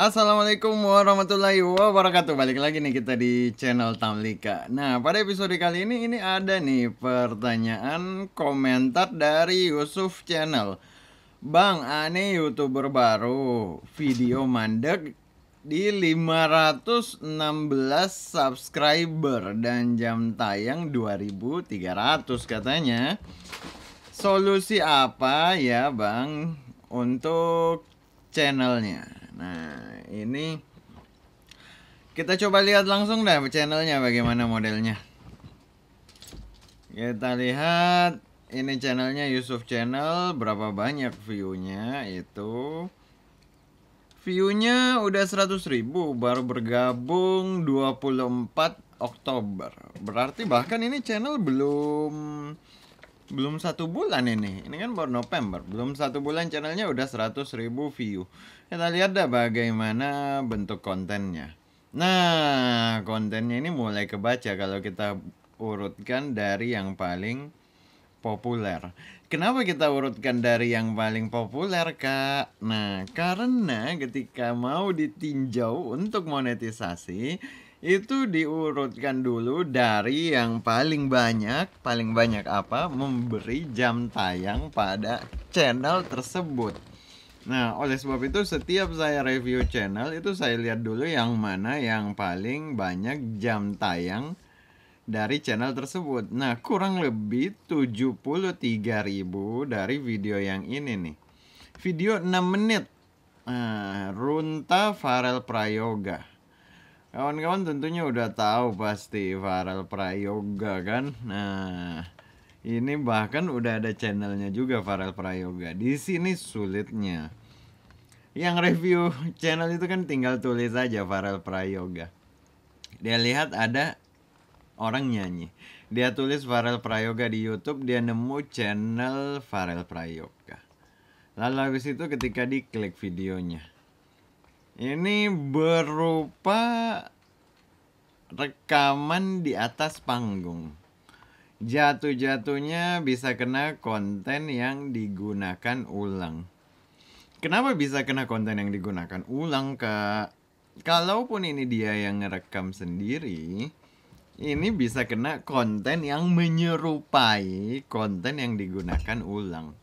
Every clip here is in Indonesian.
Assalamualaikum warahmatullahi wabarakatuh Balik lagi nih kita di channel Tamlika Nah pada episode kali ini ini ada nih pertanyaan komentar dari Yusuf Channel Bang aneh youtuber baru video mandek di 516 subscriber dan jam tayang 2300 katanya Solusi apa ya bang untuk channelnya nah ini kita coba lihat langsung dah channelnya bagaimana modelnya kita lihat ini channelnya Yusuf channel berapa banyak viewnya itu viewnya udah 100 ribu baru bergabung 24 Oktober berarti bahkan ini channel belum belum satu bulan ini ini kan baru November belum satu bulan channelnya udah 100 ribu view kita lihat dah bagaimana bentuk kontennya nah kontennya ini mulai kebaca kalau kita urutkan dari yang paling populer kenapa kita urutkan dari yang paling populer kak nah karena ketika mau ditinjau untuk monetisasi itu diurutkan dulu dari yang paling banyak, paling banyak apa memberi jam tayang pada channel tersebut. Nah, oleh sebab itu setiap saya review channel itu saya lihat dulu yang mana yang paling banyak jam tayang dari channel tersebut. Nah, kurang lebih 73.000 dari video yang ini nih. Video 6 menit. Nah, eh, Runta Farel Prayoga Kawan-kawan tentunya udah tahu pasti Farel Prayoga kan. Nah, ini bahkan udah ada channelnya juga Farel Prayoga. Di sini sulitnya. Yang review channel itu kan tinggal tulis aja Farel Prayoga. Dia lihat ada orang nyanyi. Dia tulis Farel Prayoga di YouTube, dia nemu channel Farel Prayoga. Lalu habis itu ketika diklik videonya, ini berupa rekaman di atas panggung. Jatuh-jatuhnya bisa kena konten yang digunakan ulang. Kenapa bisa kena konten yang digunakan ulang, Kak? Kalaupun ini dia yang ngerekam sendiri, ini bisa kena konten yang menyerupai konten yang digunakan ulang.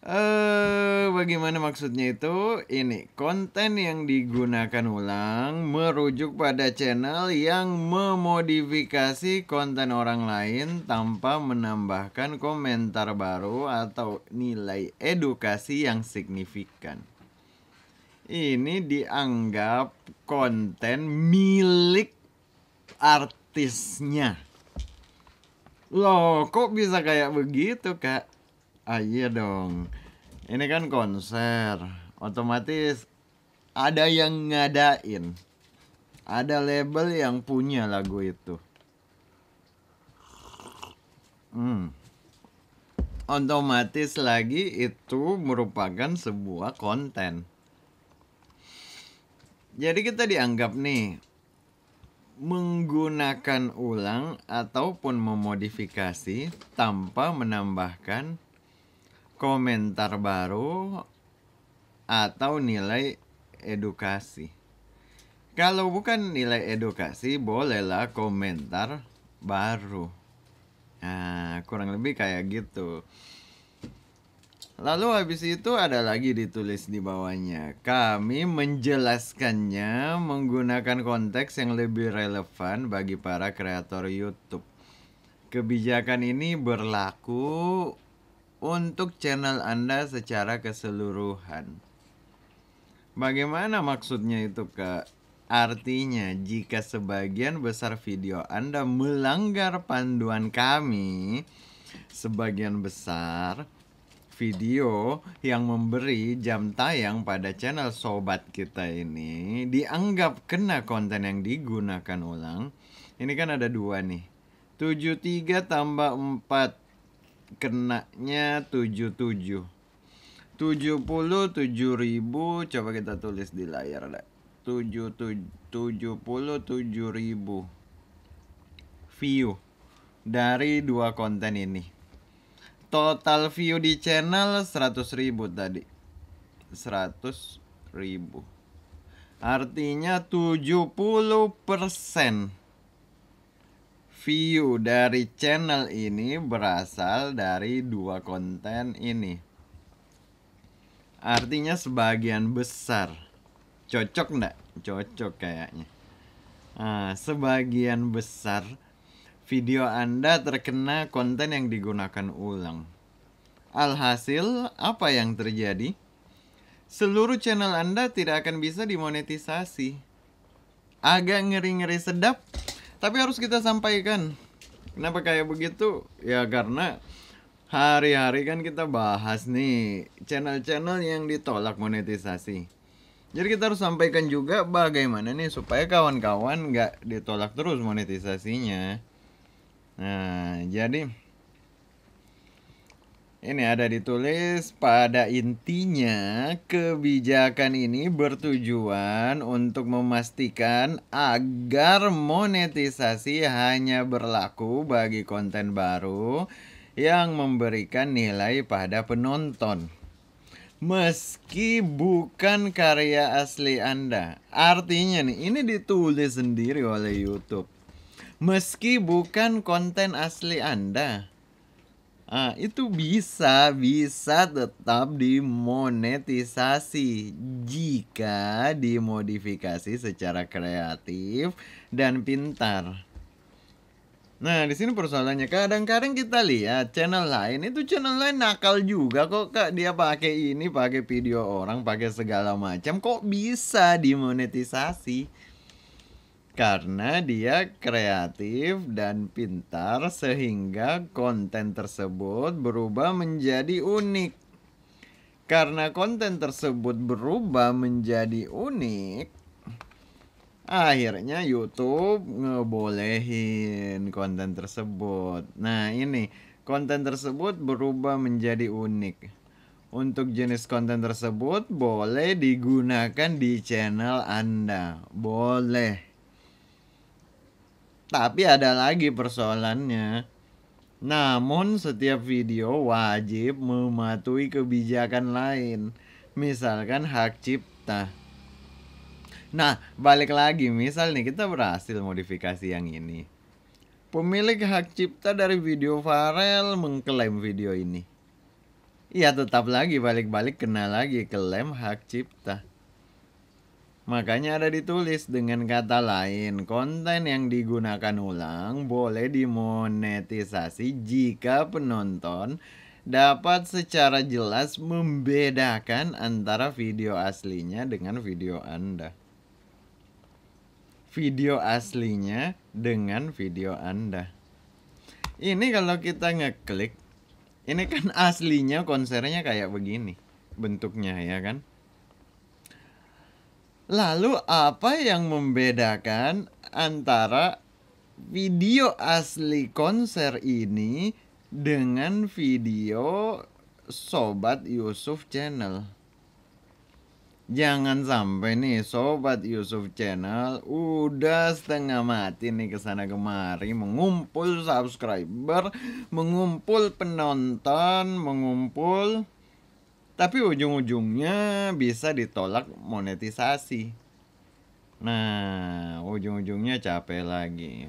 Eh, uh, bagaimana maksudnya itu? Ini konten yang digunakan ulang merujuk pada channel yang memodifikasi konten orang lain tanpa menambahkan komentar baru atau nilai edukasi yang signifikan. Ini dianggap konten milik artisnya. Loh, kok bisa kayak begitu, Kak? Ah iya dong. Ini kan konser, otomatis ada yang ngadain. Ada label yang punya lagu itu. Hmm. Otomatis lagi itu merupakan sebuah konten. Jadi kita dianggap nih menggunakan ulang ataupun memodifikasi tanpa menambahkan komentar baru atau nilai edukasi. Kalau bukan nilai edukasi, bolehlah komentar baru. Nah, kurang lebih kayak gitu. Lalu habis itu ada lagi ditulis di bawahnya. Kami menjelaskannya menggunakan konteks yang lebih relevan bagi para kreator YouTube. Kebijakan ini berlaku untuk channel Anda secara keseluruhan. Bagaimana maksudnya itu, Kak? Artinya, jika sebagian besar video Anda melanggar panduan kami, sebagian besar video yang memberi jam tayang pada channel sobat kita ini dianggap kena konten yang digunakan ulang. Ini kan ada dua nih. 73 tambah 4 kenanya 77 70 7000 coba kita tulis di layar deh 77 ribu view dari dua konten ini total view di channel 100.000 tadi 100.000 artinya 70 persen view dari channel ini berasal dari dua konten ini. Artinya sebagian besar. Cocok ndak? Cocok kayaknya. Nah, sebagian besar video Anda terkena konten yang digunakan ulang. Alhasil, apa yang terjadi? Seluruh channel Anda tidak akan bisa dimonetisasi. Agak ngeri-ngeri sedap tapi harus kita sampaikan kenapa kayak begitu ya karena hari-hari kan kita bahas nih channel-channel yang ditolak monetisasi jadi kita harus sampaikan juga bagaimana nih supaya kawan-kawan nggak ditolak terus monetisasinya nah jadi ini ada ditulis, pada intinya kebijakan ini bertujuan untuk memastikan agar monetisasi hanya berlaku bagi konten baru yang memberikan nilai pada penonton. Meski bukan karya asli Anda. Artinya nih, ini ditulis sendiri oleh YouTube. Meski bukan konten asli Anda Nah, itu bisa bisa tetap dimonetisasi jika dimodifikasi secara kreatif dan pintar. Nah, di sini persoalannya kadang-kadang kita lihat channel lain itu channel lain nakal juga kok Kak dia pakai ini, pakai video orang, pakai segala macam kok bisa dimonetisasi karena dia kreatif dan pintar sehingga konten tersebut berubah menjadi unik. Karena konten tersebut berubah menjadi unik, akhirnya YouTube ngebolehin konten tersebut. Nah, ini konten tersebut berubah menjadi unik. Untuk jenis konten tersebut boleh digunakan di channel Anda. Boleh tapi ada lagi persoalannya. Namun setiap video wajib mematuhi kebijakan lain. Misalkan hak cipta. Nah, balik lagi misal nih kita berhasil modifikasi yang ini. Pemilik hak cipta dari video Farel mengklaim video ini. Ya tetap lagi balik-balik kena lagi klaim hak cipta. Makanya ada ditulis dengan kata lain, konten yang digunakan ulang boleh dimonetisasi jika penonton dapat secara jelas membedakan antara video aslinya dengan video Anda. Video aslinya dengan video Anda. Ini kalau kita ngeklik, ini kan aslinya konsernya kayak begini bentuknya ya kan. Lalu apa yang membedakan antara video asli konser ini dengan video Sobat Yusuf Channel? Jangan sampai nih Sobat Yusuf Channel udah setengah mati nih kesana kemari Mengumpul subscriber, mengumpul penonton, mengumpul tapi ujung-ujungnya bisa ditolak monetisasi. Nah, ujung-ujungnya capek lagi.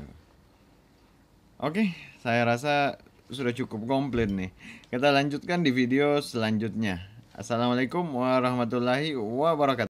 Oke, saya rasa sudah cukup komplit nih. Kita lanjutkan di video selanjutnya. Assalamualaikum warahmatullahi wabarakatuh.